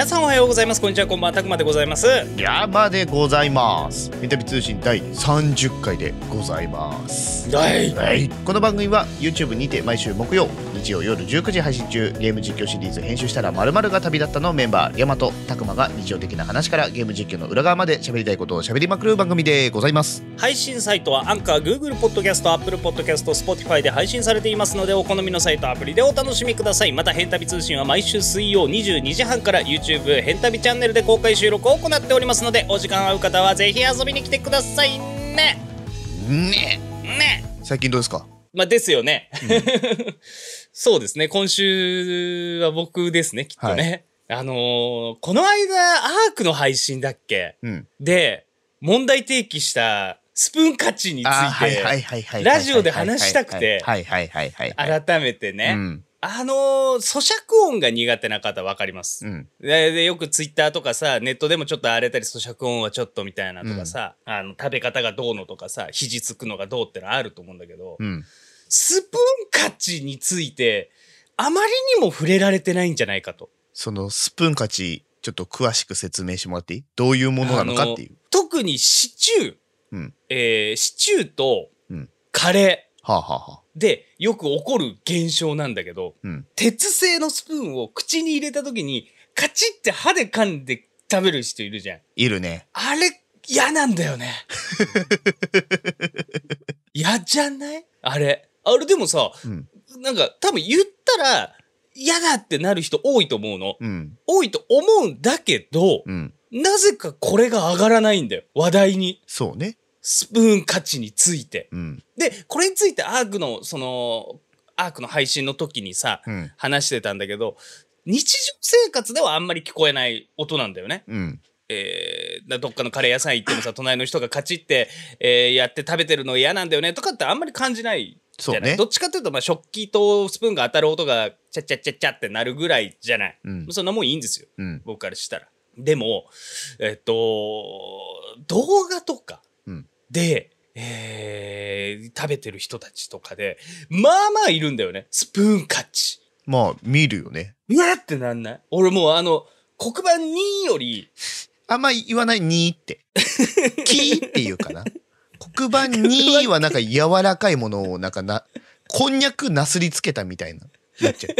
皆さんおはようございますこんにちはこんばんはたくまでございます山でございます三度通信第30回でございますはい、はい、この番組は YouTube にて毎週木曜日曜夜19時配信中ゲーム実況シリーズ編集したらまるが旅立ったのメンバー大和拓磨が日常的な話からゲーム実況の裏側まで喋りたいことを喋りまくる番組でございます配信サイトはアンカー Google ポッドキャスト Apple ポッドキャスト Spotify で配信されていますのでお好みのサイトアプリでお楽しみくださいまた「変旅通信」は毎週水曜22時半から YouTube 変旅チャンネルで公開収録を行っておりますのでお時間合う方はぜひ遊びに来てくださいねねね最近どうですかまあですよね、うん そうですね。今週は僕ですね、きっとね。はい、あのー、この間、アークの配信だっけ、うん、で、問題提起したスプーン価値について、ラジオで話したくて、改めてね、うん、あのー、咀嚼音が苦手な方分かります、うん、で。よくツイッターとかさ、ネットでもちょっと荒れたり咀嚼音はちょっとみたいなとかさ、うん、あの食べ方がどうのとかさ、肘つくのがどうってのあると思うんだけど、スプーン価値について、あまりにも触れられてないんじゃないかと。そのスプーン価値、ちょっと詳しく説明してもらっていいどういうものなのかっていう。特にシチュー、うん、えー、シチューとカレー、うんはあはあ、でよく起こる現象なんだけど、うん、鉄製のスプーンを口に入れた時にカチッて歯で噛んで食べる人いるじゃん。いるね。あれ嫌なんだよね。嫌じゃないあれ。あれでもさ、うん、なんか多分言ったら嫌だってなる人多いと思うの。うん、多いと思うんだけど、うん、なぜかこれが上がらないんだよ。話題に。そうね。スプーン価値について。で、これについてアークの、その、アークの配信の時にさ、話してたんだけど、日常生活ではあんまり聞こえない音なんだよね。うんえー、どっかのカレー屋さん行ってもさ隣の人がカチって、えー、やって食べてるの嫌なんだよねとかってあんまり感じないそうね、どっちかというと、まあ、食器とスプーンが当たる音が、チャチャチャチャってなるぐらいじゃない。うん、そんなもんいいんですよ。うん、僕からしたら。でも、えっ、と、動画とかで、うん、えー、食べてる人たちとかで、まあまあいるんだよね。スプーンカッチ。まあ、見るよね。うわってなんない俺もうあの、黒板2より、あんま言わない2って。キ ーって言うかな。黒板にはなんか柔らかいものをなんかな、こんにゃくなすりつけたみたいな。なっちゃ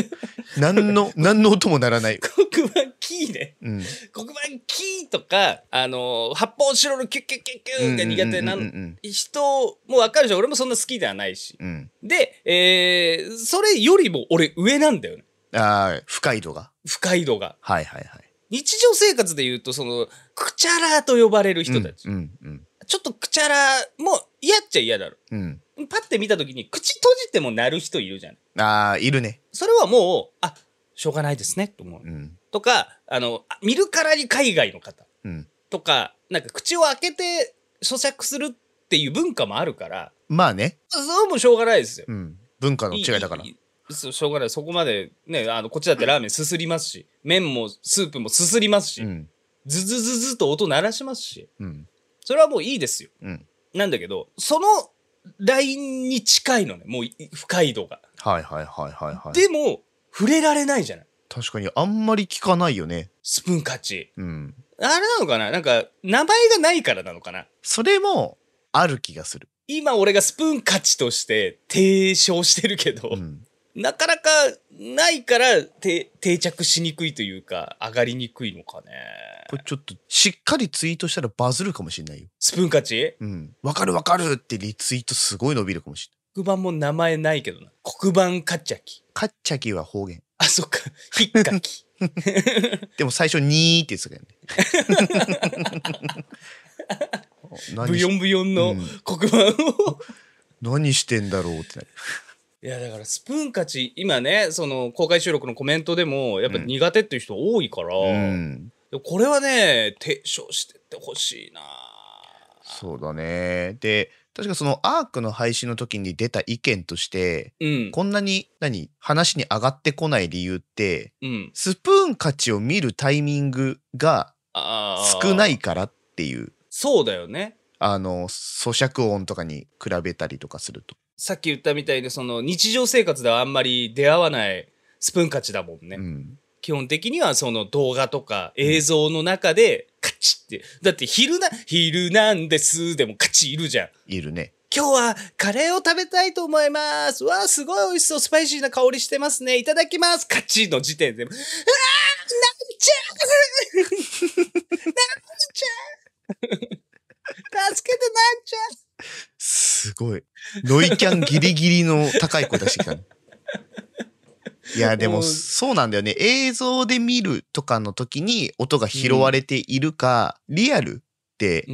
う。何の、何の音もならない。黒板キーね。うん、黒板キーとか、あの、発泡白のキュッキュッキュッキュッが苦手な人もわかるし、俺もそんな好きではないし。うん、で、えー、それよりも俺上なんだよね。ああ、深い度が。深い度が。はいはいはい。日常生活で言うと、その、くちゃらーと呼ばれる人たち。うんうん、うんちょっとくちゃらも嫌っちゃ嫌だろ。うん。パッて見た時に口閉じても鳴る人いるじゃん。ああ、いるね。それはもう、あ、しょうがないですね、と思う。うん、とか、あの、見るからに海外の方。うん、とか、なんか口を開けて咀嚼するっていう文化もあるから。まあね。そうもしょうがないですよ。うん、文化の違いだから。しょうがない。そこまで、ね、あの、こっちだってラーメンすすりますし、麺もスープもすすりますし、うん、ズズズズと音鳴らしますし、うん、それはもういいですよ。うん、なんだけど、そのラインに近いのね、もう深い度が。はいはいはいはい、はい。でも、触れられないじゃない。確かに、あんまり聞かないよね。スプーン勝ち。うん。あれなのかななんか、名前がないからなのかなそれも、ある気がする。今俺がスプーン勝ちとして提唱してるけど、うん、なかなかないから定着しにくいというか、上がりにくいのかね。これちょっと、しっかりツイートしたらバズるかもしれないよ。スプーン勝ちうん。わかるわかるってリツイートすごい伸びるかもしれない。黒板も名前ないけどな。黒板カッチャキ。カッチャキは方言。あ、そっか。ひっかき。でも最初にーって言ってたけどね。ブヨンブヨンの黒板を、うん、何してんだろうってなる。いやだからスプーン勝ち今ねその公開収録のコメントでもやっぱ苦手っていう人多いから、うん、これはね提唱してってほしいなそうだねで確かそのアークの配信の時に出た意見として、うんこんなに何話に上がってこない理由ってうんスプーン勝ちを見るタイミングがあ少ないからっていうそうだよねあの咀嚼音とかに比べたりとかするとさっき言ったみたいにその日常生活ではあんまり出会わないスプーン勝ちだもんね、うん、基本的にはその動画とか映像の中でカチってだって昼な「昼なんです」でもカチいるじゃんいるね今日はカレーを食べたいと思います。わあ、すごい美味しそう。スパイシーな香りしてますね。いただきます。カチの時点で。うわなんちゃ なんちゃ助けてなんちゃ すごい。ノイキャンギリギリの高い声出してきたね。いや、でも、そうなんだよね。映像で見るとかの時に音が拾われているか、うん、リアルって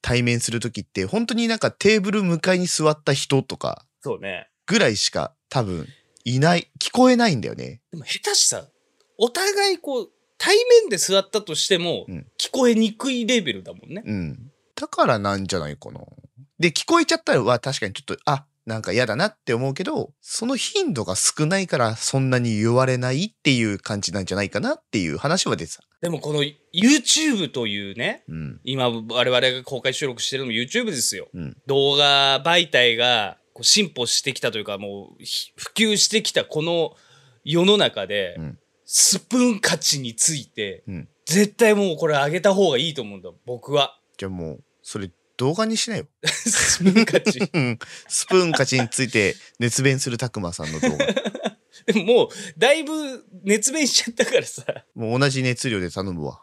対面する時って、本当になんかテーブル向かいに座った人とか、そうね。ぐらいしか多分いない、聞こえないんだよね。でも下手しさ、お互いこう、対面で座ったとしても、聞こえにくいレベルだもんね。うん。だからなんじゃないかな。で、聞こえちゃったらは確かにちょっと、あ、なんか嫌だなって思うけど、その頻度が少ないからそんなに言われないっていう感じなんじゃないかなっていう話は出てた。でもこの YouTube というね、うん、今我々が公開収録してるのも YouTube ですよ。うん、動画媒体がこう進歩してきたというかもう普及してきたこの世の中で、うん、スプーン価値について、絶対もうこれ上げた方がいいと思うんだ僕は。じゃあもうそれ動画にしなよ。スプーン勝ち。スプーン勝ちについて熱弁するたくまさんの動画。でももう、だいぶ熱弁しちゃったからさ。もう同じ熱量で頼むわ。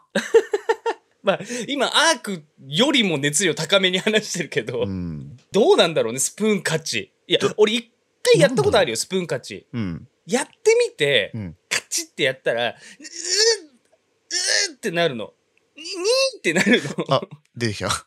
まあ、今、アークよりも熱量高めに話してるけど、うん、どうなんだろうね、スプーン勝ち。いや、俺一回やったことあるよ、スプーン勝ち。うん、やってみて、うん、カチってやったら、うー、うーってなるの。にーってなるの。あ、出てきた。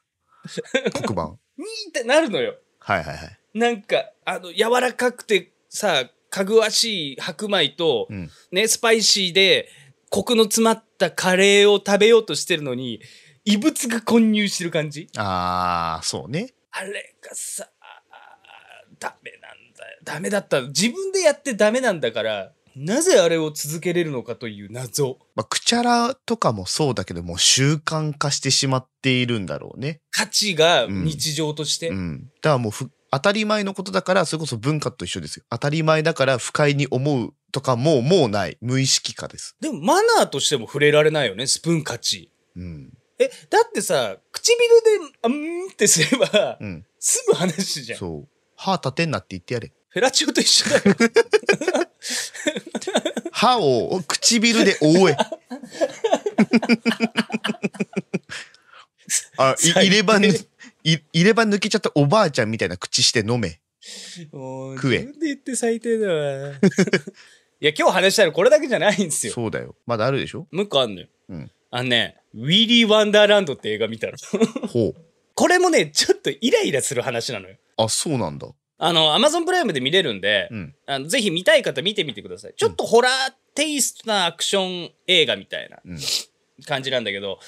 黒板。に ーってなるのよ。はいはいはい。なんか、あの、柔らかくてさ、かぐわしい白米と、うん、ね、スパイシーで、コクの詰まったカレーを食べようとしてるのに、異物が混入してる感じああ、そうね。あれがさ、ダメなんだよ。ダメだった。自分でやってダメなんだから、なぜあれを続けれるのかという謎。まあ、くちゃらとかもそうだけども、習慣化してしまっているんだろうね。価値が日常として。うん。うん、だからもうふ、当たり前のことだから、それこそ文化と一緒ですよ。当たり前だから不快に思うとかもう、もうない。無意識化です。でも、マナーとしても触れられないよね、スプーン価値。うん。え、だってさ、唇で、あんってすれば、うん、済む話じゃん。そう。歯立てんなって言ってやれ。フェラチオと一緒だよ。歯を唇で覆え。あ入れ歯入れ歯抜けちゃったおばあちゃんみたいな口して飲め。食え。自分で言って最低だわ。いや、今日話したのこれだけじゃないんですよ。そうだよ。まだあるでしょもう一個あんのよ。うん。あのね、ウィリー・ワンダーランドって映画見たの。ほう。これもね、ちょっとイライラする話なのよ。あ、そうなんだ。あの、アマゾンプライムで見れるんで、うん、あのぜひ見たい方見てみてください。ちょっとホラーテイストなアクション映画みたいな感じなんだけど、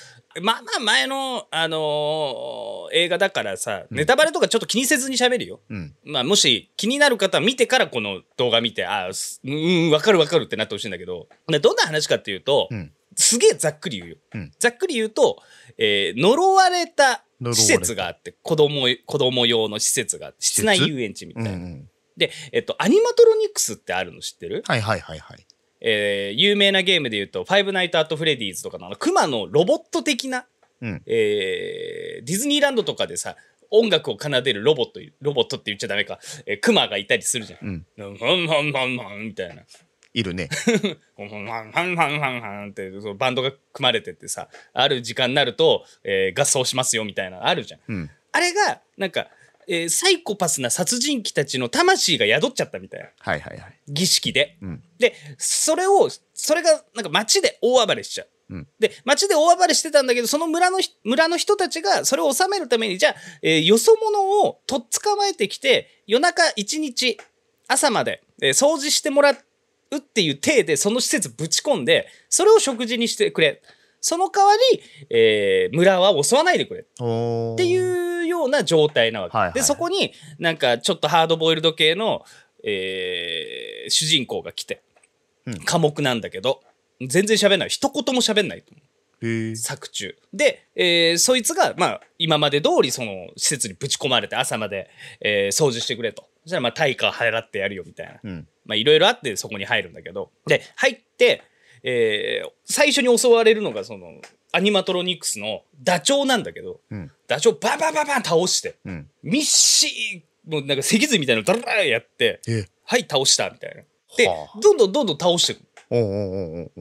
まあまあ前の、あのー、映画だからさ、ネタバレとかちょっと気にせずに喋るよ。うん、まあもし気になる方は見てからこの動画見て、ああ、うん、わかるわかるってなってほしいんだけど、どんな話かっていうと、うん、すげえざっくり言うよ。ざっくり言うと、えー、呪われた施設があって子供子供用の施設があって室内遊園地みたいな、うんうん、で、えっと、アニマトロニクスってあるの知ってるはいはいはいはいえー、有名なゲームで言うと「ファイブナイト・アット・フレディーズ」とかのクマのロボット的な、うん、えー、ディズニーランドとかでさ音楽を奏でるロボットロボットって言っちゃダメか、えー、クマがいたりするじゃん。うん、ンンンンみたいないるね。ファンファンファンファンフンってそのバンドが組まれててさある時間になると、えー、合奏しますよみたいなのあるじゃん。うん、あれがなんか、えー、サイコパスな殺人鬼たちの魂が宿っちゃったみたいな、はいはいはい、儀式で。うん、でそれをそれがなんか街で大暴れしちゃう。うん、で町で大暴れしてたんだけどその村の村の人たちがそれを収めるためにじゃあ、えー、よそ者をとっ捕まえてきて夜中一日朝まで、えー、掃除してもらって。うっていう体でその施設ぶち込んでそれを食事にしてくれその代わり、えー、村は襲わないでくれっていうような状態なわけ、はいはい、でそこになんかちょっとハードボイルド系の、えー、主人公が来て、寡黙なんだけど全然喋んない一言も喋んない作中で、えー、そいつが、まあ、今まで通りそり施設にぶち込まれて朝まで、えー、掃除してくれとそしたらまあ対価払ってやるよみたいな、まあいろいろあってそこに入るんだけどで入って、えー、最初に襲われるのがそのアニマトロニクスのダチョウなんだけど、ダチョウバンバンバンバン倒して、うん、ミッシーもうなんか脊髄みたいなのダラーやってはい倒したみたいなで、どんどんどんどん倒していくおおお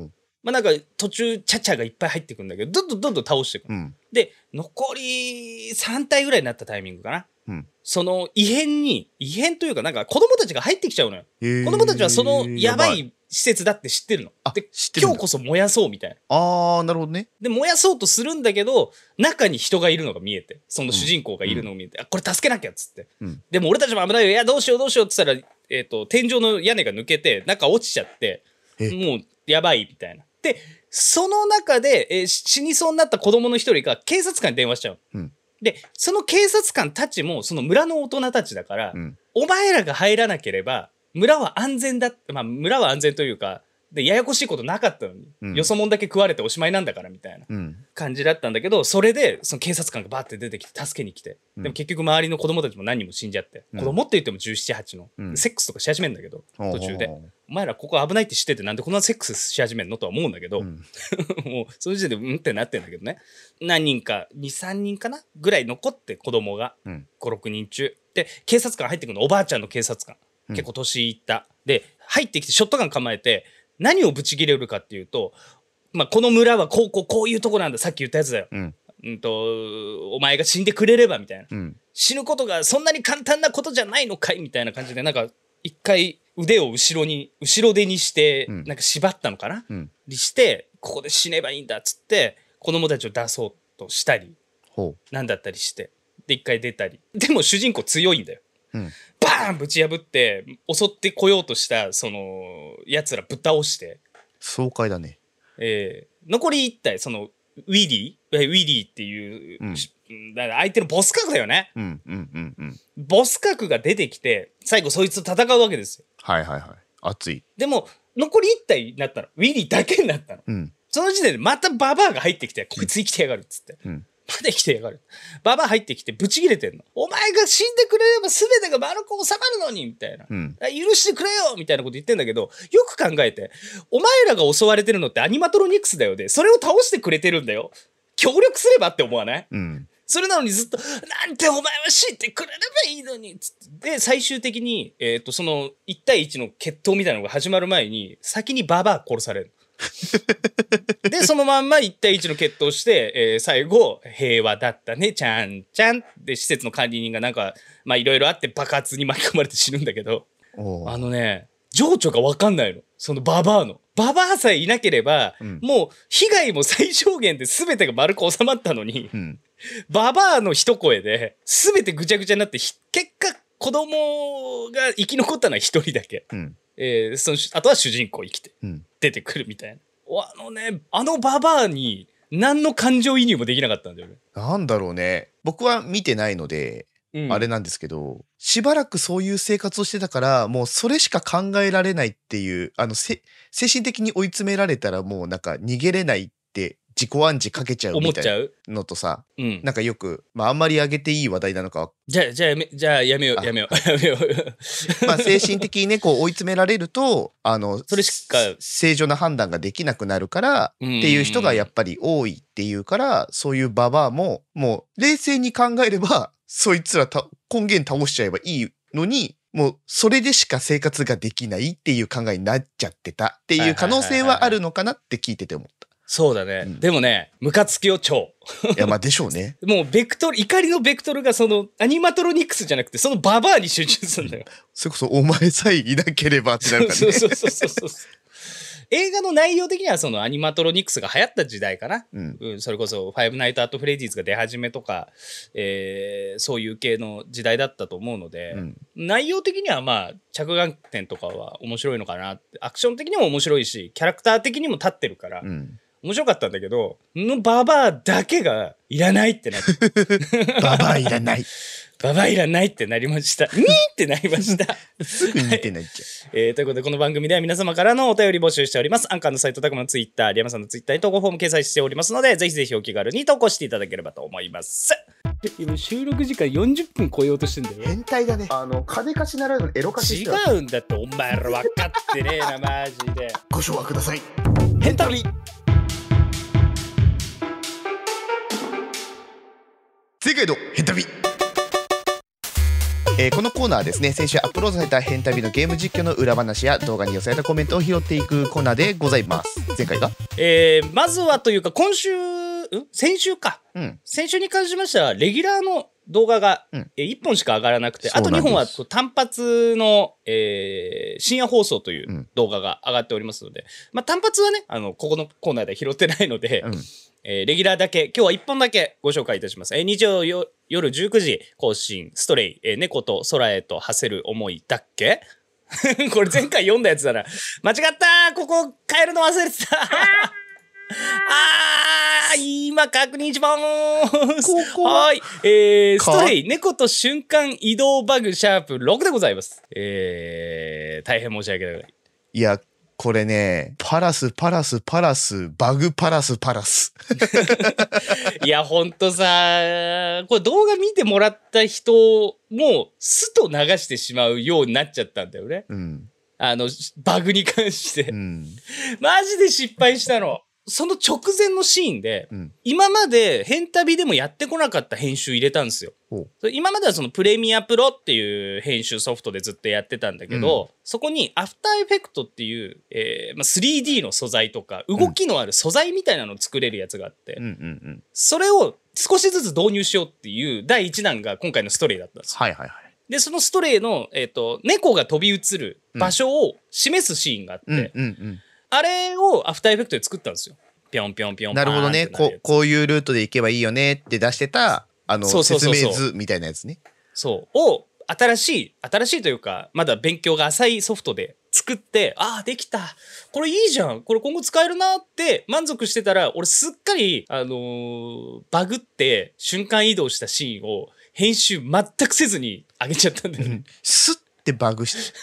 まあなんか途中チャチャがいっぱい入ってくんだけどどんどんどんどん倒していく、うん、で残り3体ぐらいになったタイミングかな、その異変に、異変というか、なんか子供たちが入ってきちゃうのよ。子供たちはそのやばい施設だって知ってるの。で、今日こそ燃やそうみたいな。ああ、なるほどね。で、燃やそうとするんだけど、中に人がいるのが見えて、その主人公がいるのを見えて、うん、あ、これ助けなきゃっつって。うん、でも俺たちも危ないよ、いや、どうしようどうしようって言ったら、えっ、ー、と、天井の屋根が抜けて、中落ちちゃって、もうやばいみたいな。で、その中で、えー、死にそうになった子供の一人が警察官に電話しちゃう。うんでその警察官たちもその村の大人たちだから、うんお前らが入らなければ村は安全だ、まあ、村は安全というかでややこしいことなかったのに、うん、よそもんだけ食われておしまいなんだからみたいな感じだったんだけど、それでその警察官がバッって出てきて助けに来て、うん、でも結局周りの子供たちも何人も死んじゃって、子供って言っても1718の、セックスとかし始めるんだけど途中で。お前らここ危ないって知っててなんでこんなセックスし始めるのとは思うんだけど、もうその時点でうんってなってんだけどね何人か23人かなぐらい残って子供が、うん、56人中で警察官入ってくるのおばあちゃんの警察官結構年いった、で入ってきてショットガン構えて何をブチ切れるかっていうと、まあ、この村はこうこうこういうとこなんださっき言ったやつだよ、うん、んとお前が死んでくれればみたいな、うん、死ぬことがそんなに簡単なことじゃないのかいみたいな感じでなんか一回腕を後ろに後ろ手にして、なんか縛ったのかな、うん、にしてここで死ねばいいんだっつって子供たちを出そうとしたりなんだったりしてで一回出たりでも主人公強いんだよ、ーンぶち破って襲ってこようとしたそのやつらぶっ倒して爽快だねえー、残り1体そのウィリーウィリーっていう、うん、だ相手のボス格だよね、うんうんうんうん、ボス格が出てきて最後そいつと戦うわけですよはいはいはい熱いでも残り1体になったらウィリーだけになったの、うん、その時点でまたババアが入ってきてこいつ生きてやがるっつって、うん、ま で来てやがる。ババ入ってきてブチ切れてんの。お前が死んでくれれば全てが丸く収まるのにみたいな、うん。許してくれよみたいなこと言ってんだけど、よく考えて、お前らが襲われてるのってアニマトロニクスだよで、それを倒してくれてるんだよ。協力すればって思わない、うん、それなのにずっと、なんてお前は死んでくれればいいのにで、最終的に、えっ、ー、と、その1対1の決闘みたいなのが始まる前に、先にババア殺される。で、そのまんま1対1の決闘して、えー、最後、平和だったね、ちゃんちゃん。で、施設の管理人がなんか、まあいろいろあって爆発に巻き込まれて死ぬんだけど、あのね、情緒がわかんないの。そのババアの。ババアさえいなければ、うん、もう被害も最小限で全てが丸く収まったのに、うん、ババアの一声で全てぐちゃぐちゃになって、結果子供が生き残ったのは一人だけ。うん、えー、そのあとは主人公生きて、うん、出てくるみたいな。あのね、あのババアに何の感情移入もできなかったんだよね。なんだろうね。僕は見てないので、うん、あれなんですけど、しばらくそういう生活をしてたから、もうそれしか考えられないっていう、あの、精神的に追い詰められたらもうなんか逃げれない自己暗示かけちゃうみたいなのとさ、うん、なんかよく、まあ、あんまり上げていい話題なのかじゃあじゃあやめじゃあやめようやめようやめようまあ精神的にねこう追い詰められるとあのそれしか正常な判断ができなくなるからっていう人がやっぱり多いっていうからそういうババアももう冷静に考えればそいつらた根源倒しちゃえばいいのにもうそれでしか生活ができないっていう考えになっちゃってたっていう可能性はあるのかなって聞いてて思った。そうだね、うん、でもねムカつきを超いやまあでしょうね もうベクトル怒りのベクトルがそのアニマトロニクスじゃなくてそのババアに集中するんだよそれこそお前さえいなければってなるからねそうそうそうそうそう映画の内容的にはそのアニマトロニクスが流行った時代かな、うん、うん、それこそ「ファイブナイト・アット・フレディーズ」が出始めとか、えー、そういう系の時代だったと思うので、うん、内容的にはまあ着眼点とかは面白いのかなアクション的にも面白いしキャラクター的にも立ってるから、う面白かったんだけど、のババアだけがいらないってなって。ババアいらない。ババアいらないってなりました。にーってなりました。すぐにってなっちゃう。えー、ということで、この番組では皆様からのお便り募集しております。アンカーのサイト、タくまのツイッター、リアマさんのツイッターに投稿フォーム掲載しておりますので、ぜひぜひお気軽に投稿していただければと思います。今収録時間40分超えようとしてんだよ変態だねあの金貸しならぬエロ貸し違うんだってお前ら分かってねえなマジでご唱和くださいヘンタリ世界のヘンタビえー、このコーナーはですね先週アップロードされた変旅のゲーム実況の裏話や動画に寄せられたコメントを拾っていくコーナーでございます前回が、えー、まずはというか今週ん先週か、うん、先週に関しましてはレギュラーの動画が、1本しか上がらなくて、あと2本は単発の、えー、深夜放送という動画が上がっておりますので、うん、まあ単発はね、あの、ここのコーナーで拾ってないので、うん、えー、レギュラーだけ、今日は1本だけご紹介いたします。えー、日曜夜19時更新、ストレイ、えー、猫と空へと馳せる思いだっけ これ前回読んだやつだな。間違ったここ変えるの忘れてたあー、今確認しまーす。ここははい。えー、ストレイ、猫と瞬間移動バグ、シャープ6でございます。えー、大変申し訳ない。いや、これね、パラス、パラス、パラス、バグパラス、パラス。いや、ほんとさ、これ動画見てもらった人も、すと流してしまうようになっちゃったんだよね。うん。あの、バグに関してう。ん。マジで失敗したの。その直前のシーンで、うん今まで変旅でもやってこなかった編集入れたんですよ今まではそのプレミアプロっていう編集ソフトでずっとやってたんだけど、そこにアフターエフェクトっていう、えーまあ、3D の素材とか動きのある素材みたいなのを作れるやつがあって、うんそれを少しずつ導入しようっていう第1弾が今回のストレイだったんですよ。はいはいはい。で、そのストレイの、えっ、と、猫が飛び移る場所を示すシーンがあって、うんうんうん。あれをアフターエフェクトで作ったんですよ。ぴょんぴょんぴょん。なるほどねこ。こういうルートで行けばいいよねって出してた、あの、説明図みたいなやつね。そう。を、新しい、新しいというか、まだ勉強が浅いソフトで作って、ああ、できた。これいいじゃん。これ今後使えるなって満足してたら、俺すっかり、あのー、バグって瞬間移動したシーンを編集全くせずに上げちゃったんだよね。ってバグして、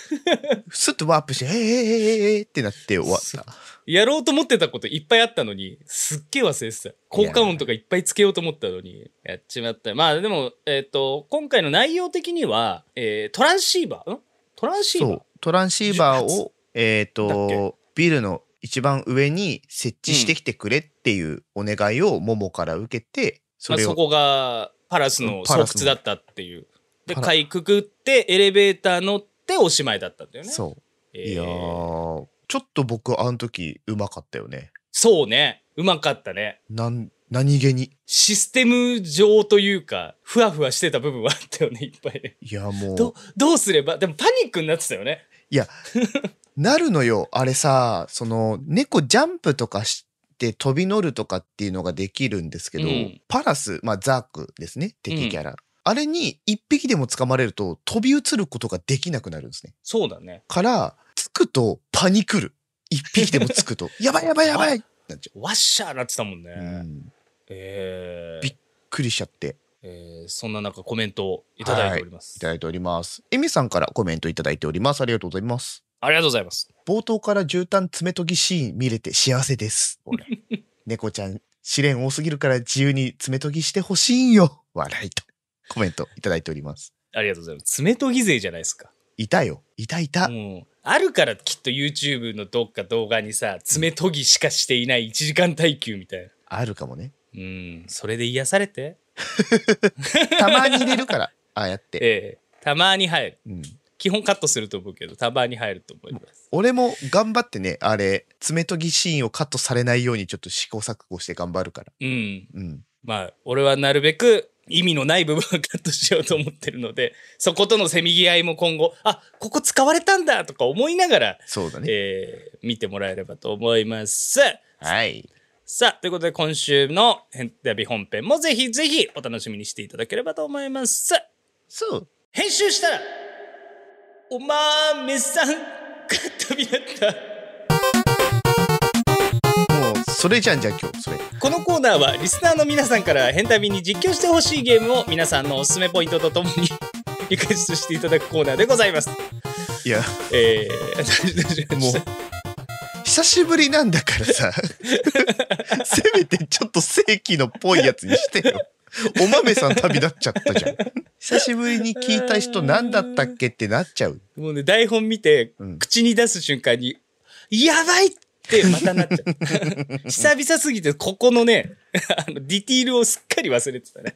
スッとワープして、えー、えー、えー、ってなって終わった。やろうと思ってたこといっぱいあったのに、すっげえ忘れてた。効果音とかいっぱいつけようと思ったのに、やっちまった。まあでも、えっ、と、今回の内容的には、えートランシーバートランシーバそーう、トランシーバーを、えっ、っと、ビルの一番上に設置してきてくれっていうお願いをモモから受けて、それそこがパラスのパ窟ラスだったっていう。で、かいくくって、エレベーター乗っておしまいだったんだよね。そう。えー、いやちょっと僕、あの時、うまかったよね。そうね。うまかったね。なん、何気に。システム上というか、ふわふわしてた部分はあったよね、いっぱい。いや、もう。ど、どうすれば、でもパニックになってたよね。いや、なるのよ。あれさ、その、猫ジャンプとかして、飛び乗るとかっていうのができるんですけど、うん、パラス、まあ、ザークですね敵キャラ、あれに一匹でも捕まれると飛び移ることができなくなるんですね。そうだね。から、つくとパニクる。一匹でもつくと、やばいやばいやばいなんちゃワッシャーなってたもんね。う。ん。えーびっくりしちゃってえーそんな中コメントをいただいておりますい。ただいております。エミさんからコメントいただいております。ありがとうございます。ありがとうございます。冒頭から絨毯爪研ぎシーン見れて幸せです。俺 猫ちゃん、試練多すぎるから自由に爪研ぎしてほしいんよ。笑いと。コメントいただいております。ありがとうございます。爪とぎ勢じゃないですか。いたよ。いたいた。うん、あるからきっと YouTube のどっか動画にさ、爪研ぎしかしていない1時間耐久みたいな。あるかもね。うん、それで癒されて。たまに入れるから、ああやって。ええ、たまに入る。うん基本カットすると思うけどたまに入ると思います俺も頑張ってねあれ爪研ぎシーンをカットされないようにちょっと試行錯誤して頑張るからうん、うん、まあ俺はなるべく意味のない部分はカットしようと思ってるので、そことのせめぎ合いも今後、あ、ここ使われたんだとか思いながら、そうだね。えー、見てもらえればと思います。はい。さあ、ということで今週のヘンビ本編もぜひぜひお楽しみにしていただければと思います。そう。編集したら、おまめさん、カットビった。それじゃんじゃん今日それこのコーナーはリスナーの皆さんから変旅に実況してほしいゲームを皆さんのおすすめポイントとともにリクエストしていただくコーナーでございますいやえー、もう 久しぶりなんだからさ せめてちょっと正規のっぽいやつにしてよお豆さん旅立っちゃったじゃん。久しぶりに聞いた人何だったっけってなっちゃう。もうね、台本見て、口に出す瞬間に、やばい、またなっちゃう。久々すぎて、ここのね、あの、ディティールをすっかり忘れてたね。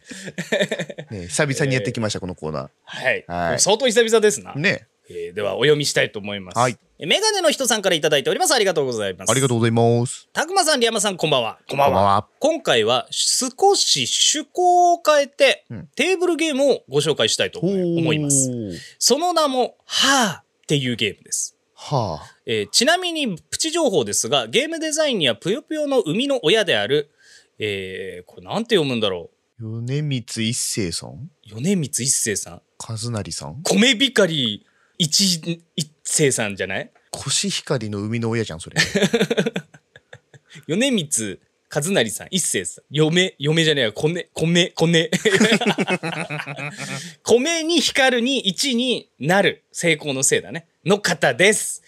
ね久々にやってきました、えー、このコーナー。はい。はい相当久々ですな。ね。えー、では、お読みしたいと思います。はい。メガネの人さんからいただいております。ありがとうございます。ありがとうございます。たくまさん、りやまさん、こんばんは。こんばんは。今回は、少し趣向を変えて、うん、テーブルゲームをご紹介したいと思います。その名も、はぁっていうゲームです。はあえー、ちなみにプチ情報ですがゲームデザインにはぷよぷよの生みの親である、えー、これなんて読むんだろう米光一成さん米光一成さん和成さん米光一一成さんじゃない コシヒカリの生みの親じゃんそれ 米光一成さん一成さん嫁嫁じゃねえよ米米米 米に光るに一になる成功のせいだねの方です。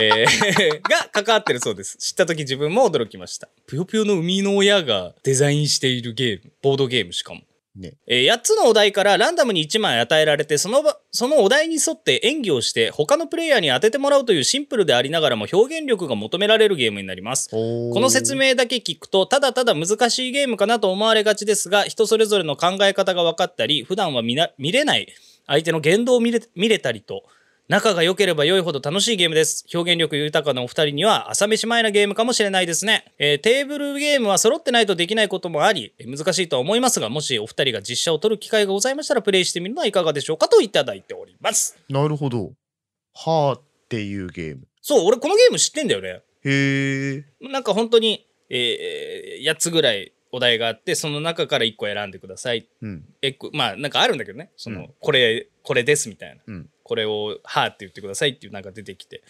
えー、が関わってるそうです。知った時自分も驚きました。ぷよぷよの生みの親がデザインしているゲーム、ボードゲームしかも。ねえー、8つのお題からランダムに1枚与えられてそのそのお題に沿って演技をして他のプレイヤーに当ててもらうというシンプルでありながらも表現力が求められるゲームになりますこの説明だけ聞くとただただ難しいゲームかなと思われがちですが人それぞれの考え方が分かったり普段は見れない相手の言動を見れ見れたりと仲が良ければ良いほど楽しいゲームです。表現力豊かなお二人には朝飯前なゲームかもしれないですね。えー、テーブルゲームは揃ってないとできないこともあり、難しいとは思いますが、もしお二人が実写を撮る機会がございましたらプレイしてみるのはいかがでしょうかといただいております。なるほど。はあっていうゲーム。そう、俺このゲーム知ってんだよね。へえ。なんか本当に、えー、8つぐらいお題があってその中から1個選んでください、うん、えまあなんかあるんだけどねその、うん、これこれですみたいな、うん、これを「はあ」って言ってくださいっていうなんか出てきて、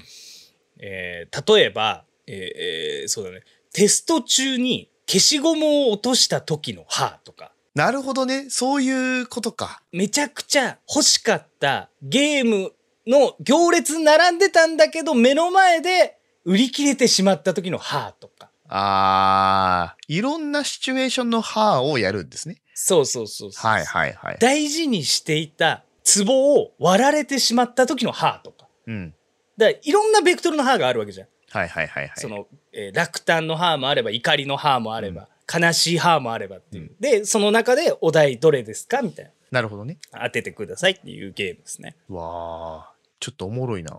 えー、例えば、えー、そうだねテスト中に消しゴムを落とした時の「はあ」とか。なるほどねそういうことか。めちゃくちゃ欲しかったゲームの行列並んでたんだけど目の前で売り切れてしまった時の「はあ」とか。あー、いろんなシチュエーションの「はあ」をやるんですね。そうそうそうそうそう。はいはいはい。大事にしていたツボを割られてしまった時の歯とか。うん。だいろんなベクトルの歯があるわけじゃん。はいはいはいはい。その、えー、落胆の歯もあれば、怒りの歯もあれば、うん、悲しい歯もあればっていう。うん、で、その中でお題どれですかみたいな。なるほどね。当ててくださいっていうゲームですね。わあ、ちょっとおもろいな。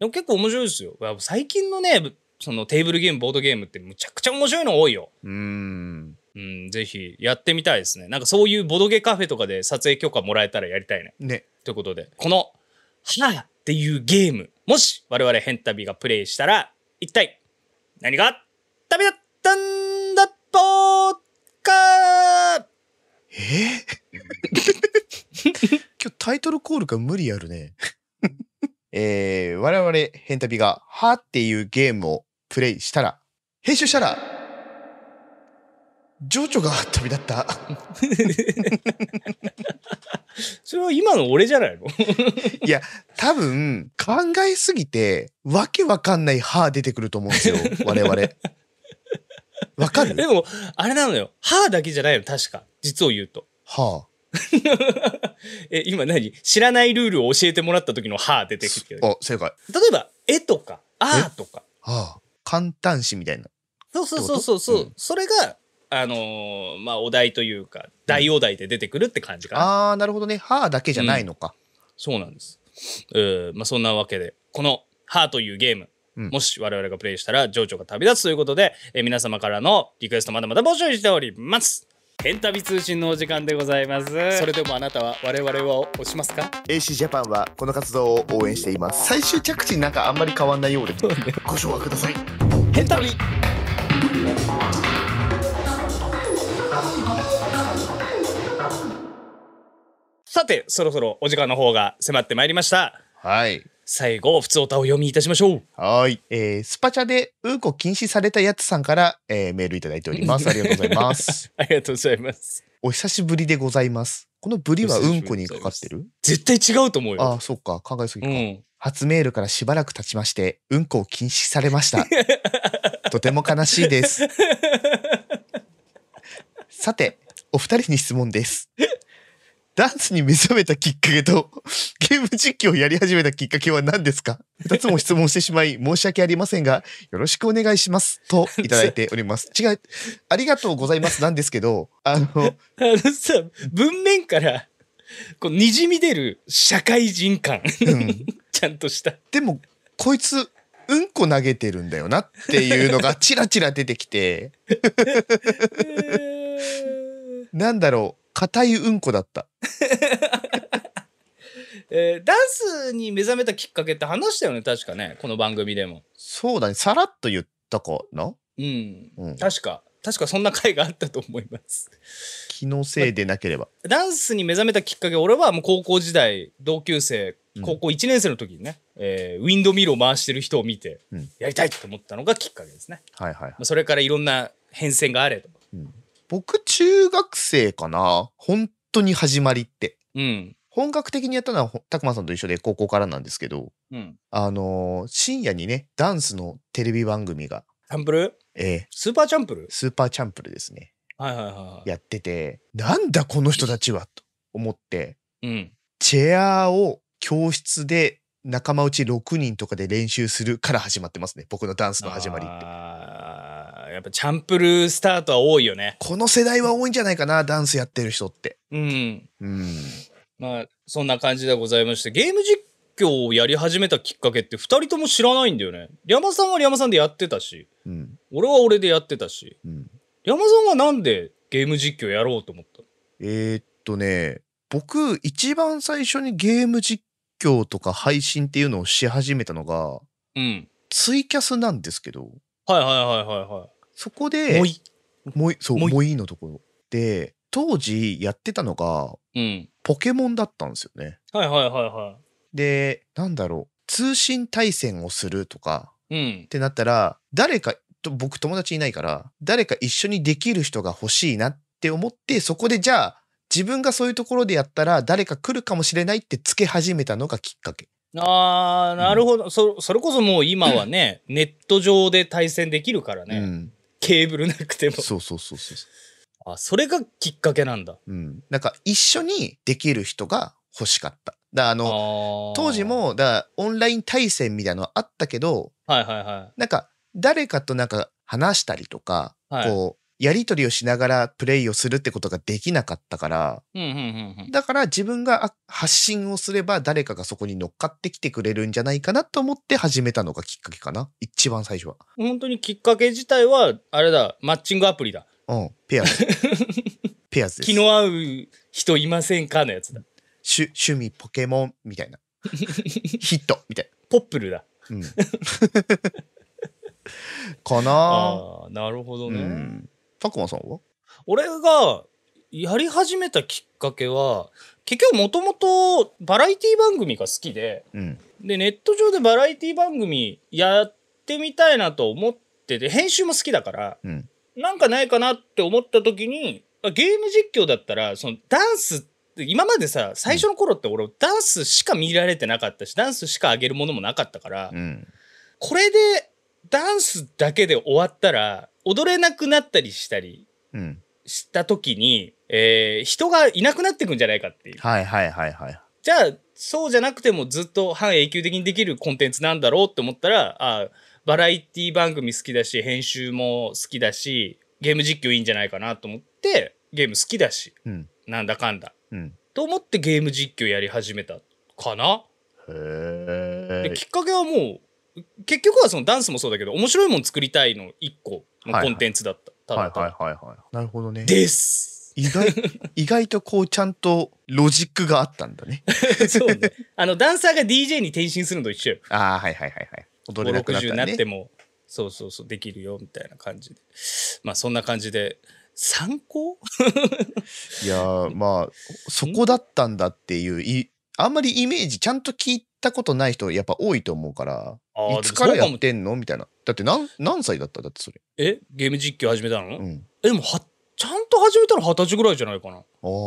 でも結構面白いですよ。最近のね、そのテーブルゲーム、ボードゲームってむちゃくちゃ面白いの多いよ。うん。うん、ぜひやってみたいですね。なんかそういうボドゲカフェとかで撮影許可もらえたらやりたいね。ね。ということで、この、はっていうゲーム、もし我々変旅がプレイしたら、一体何がダメだったんだとかえ今日タイトルコールが無理あるね。えー、我々変旅がはっていうゲームをプレイしたら、編集したら、情緒が旅立った。それは今の俺じゃないの いや、多分、考えすぎて、わけわかんない歯出てくると思うんですよ、我々。わかるでも、あれなのよ。歯だけじゃないの、確か。実を言うと。はあ。え、今何知らないルールを教えてもらった時の歯出てくるあ、正解。例えば、絵とか、あーとか。はあ。簡単詞みたいな。そうそうそうそう。うん、それが、あのー、まあ、お題というか、大お題で出てくるって感じかな。うん、ああ、なるほどね。歯だけじゃないのか。うん、そうなんです。うまあ、そんなわけで、この歯というゲーム、うん、もし我々がプレイしたら情緒が旅立つということで、えー、皆様からのリクエストまだまだ募集しております。変旅通信のお時間でございますそれでもあなたは我々は押しますか AC ジャパンはこの活動を応援しています最終着地なんかあんまり変わんないようでご紹介ください変旅さて、そろそろお時間の方が迫ってまいりました。はい。最後、普通歌を読みいたしましょう。はい。えー、スパチャで、うんこ禁止されたやつさんから、えー、メールいただいております。ありがとうございます。ありがとうございます。お久しぶりでございます。このぶりはうんこにかかってる絶対違うと思うよ。ああ、そっか。考えすぎか、うん。初メールからしばらく経ちまして、うんこを禁止されました。とても悲しいです。さて、お二人に質問です。ダンスに目覚めたきっかけと、ゲーム実況をやり始めたきっかけは何ですか二つも質問してしまい、申し訳ありませんが、よろしくお願いします。と、いただいております。違う、ありがとうございますなんですけど、あの、あのさ、文面から、こう、滲み出る社会人感。うん、ちゃんとした。でも、こいつ、うんこ投げてるんだよなっていうのがチラチラ出てきて。なんだろう。硬いうんこだった。えー、ダンスに目覚めたきっかけって話したよね、確かね、この番組でも。そうだね、さらっと言ったかな、うん、うん、確か。確かそんな回があったと思います。気のせいでなければ、ま、ダンスに目覚めたきっかけ、俺はもう高校時代、同級生、高校1年生の時にね、うん、えー、ウィンドミルを回してる人を見て、うん、やりたいと思ったのがきっかけですね。はいはい、はい、それからいろんな変遷があれと。うん僕、中学生かな本当に始まりって。うん。本格的にやったのは、たくまさんと一緒で高校からなんですけど、うん、あのー、深夜にね、ダンスのテレビ番組が。チャンプルえスーパーチャンプルスーパーチャンプルですね。はいはいはい。やってて、なんだこの人たちはと思って、うん。チェアーを教室で仲間内6人とかで練習するから始まってますね。僕のダンスの始まりって。やっぱチャンプルスタートは多いよね。この世代は多いんじゃないかな、ダンスやってる人って。うん。うん。まあ、そんな感じでございまして、ゲーム実況をやり始めたきっかけって2人とも知らないんだよね。山さんはリャマさんでやってたし、うん、俺は俺でやってたし、うん、さんはなんでゲーム実況やろうと思ったのえー、っとね、僕、一番最初にゲーム実況とか配信っていうのをし始めたのが、うん。ツイキャスなんですけど。はいはいはいはいはい。そこで、もい。もい、そう、もいのところ。で、当時やってたのが、うん、ポケモンだったんですよね。はいはいはいはい。で、なんだろう、通信対戦をするとか、うん、ってなったら、誰か、と僕友達いないから、誰か一緒にできる人が欲しいなって思って、そこでじゃあ、自分がそういうところでやったら誰か来るかもしれないってつけ始めたのがきっかけ。ああ、なるほど、うん、そそれこそもう今はね、うん、ネット上で対戦できるからね、うん、ケーブルなくても。そうそうそうそう。あ、それがきっかけなんだ。うん。なんか一緒にできる人が欲しかった。だあの当時もだオンライン対戦みたいなのあったけど、はいはいはい、なんか誰かとなんか話したりとか、はい、こうやり取りをしながらプレイをするってことができなかったから、だから自分が発信をすれば誰かがそこに乗っかってきてくれるんじゃないかなと思って始めたのがきっかけかな。一番最初は。本当にきっかけ自体は、あれだ、マッチングアプリだ。うん、ペア ペアズです。気の合う人いませんかのやつだ。趣趣味ポケモンみたいな。ヒットみたいな。ポップルだ。うん。かなあなるほどね。うん佐久間さんは俺がやり始めたきっかけは結局もともとバラエティ番組が好きでうん、でネット上でバラエティ番組やってみたいなと思ってて編集も好きだから、うん、なんかないかなって思った時にゲーム実況だったらそのダンスって今までさ最初の頃って俺、ダンスしか見られてなかったし、ダンスしか上げるものもなかったから、うん、これでダンスだけで終わったら踊れなくなったりしたりした時に、うん、えー、人がいなくなってくんじゃないかっていう。はいはいはいはい。じゃあ、そうじゃなくてもずっと半永久的にできるコンテンツなんだろうって思ったら、ああ、バラエティ番組好きだし、編集も好きだし、ゲーム実況いいんじゃないかなと思って、ゲーム好きだし、うん、なんだかんだ、うん、と思ってゲーム実況やり始めたかな。へえ。きっかけはもう結局はそのダンスもそうだけど、面白いもん作りたいの一個のコンテンツだった。はいはい、はいはいはいはい。なるほどね。です。意外、意外とこうちゃんとロジックがあったんだね。そうね。あの、ダンサーが DJ に転身するのと一緒よ。ああ、はいはいはいはい。踊れなくなった、ね、になっても、そうそうそう、できるよ、みたいな感じで。まあ、そんな感じで、参考 いやまあそこだったんだっていうあんまりイメージちゃんと聞いたことない人やっぱ多いと思うからいつからやってんのみたいなだって何何歳だっただってそれえゲーム実況始めたの、うん、えでもはちゃんと始めたの二十歳ぐらいじゃないかな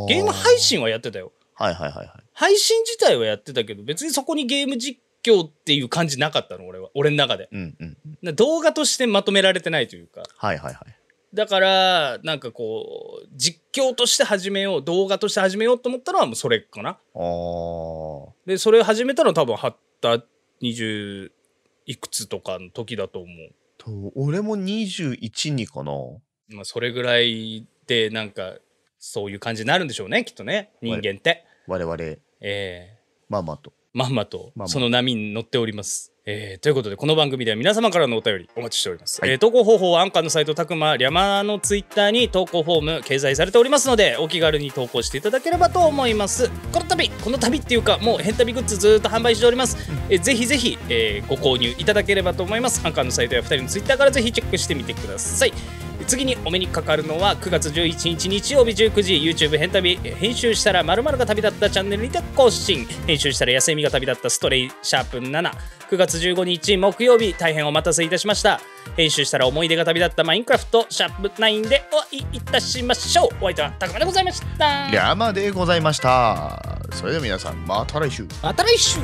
ゲーム配信はやってたよはいはいはいはい配信自体はやってたけど別にそこにゲーム実況っていう感じなかったの俺は俺の中で、うんうん、動画としてまとめられてないというかはいはいはいだから、なんかこう、実況として始めよう、動画として始めようと思ったのはもうそれかな。あで、それ始めたの多分、はった20いくつとかの時だと思う。と俺も21にかな。まあ、それぐらいで、なんか、そういう感じになるんでしょうね、きっとね、人間って。我々。ええー、まあまあと。まんまと、あと。その波に乗っております。えー、ということでこの番組では皆様からのお便りお待ちしております、はい、えー、投稿方法はアンカーのサイトたくまりゃまのツイッターに投稿フォーム掲載されておりますのでお気軽に投稿していただければと思いますこの度この度っていうかもう変旅グッズずっと販売しております、えー、ぜひぜひ、えー、ご購入いただければと思いますアンカーのサイトや2人のツイッターからぜひチェックしてみてください次にお目にかかるのは9月11日日曜日19時 YouTube 変旅編集したら〇〇が旅立ったチャンネルにて更新編集したら休みが旅立ったストレイシャープ79月15日木曜日大変お待たせいたしました編集したら思い出が旅立ったマインクラフトシャープ9でお会いいたしましょうお相手は高までございました山でございましたそれでは皆さんまた来週また来週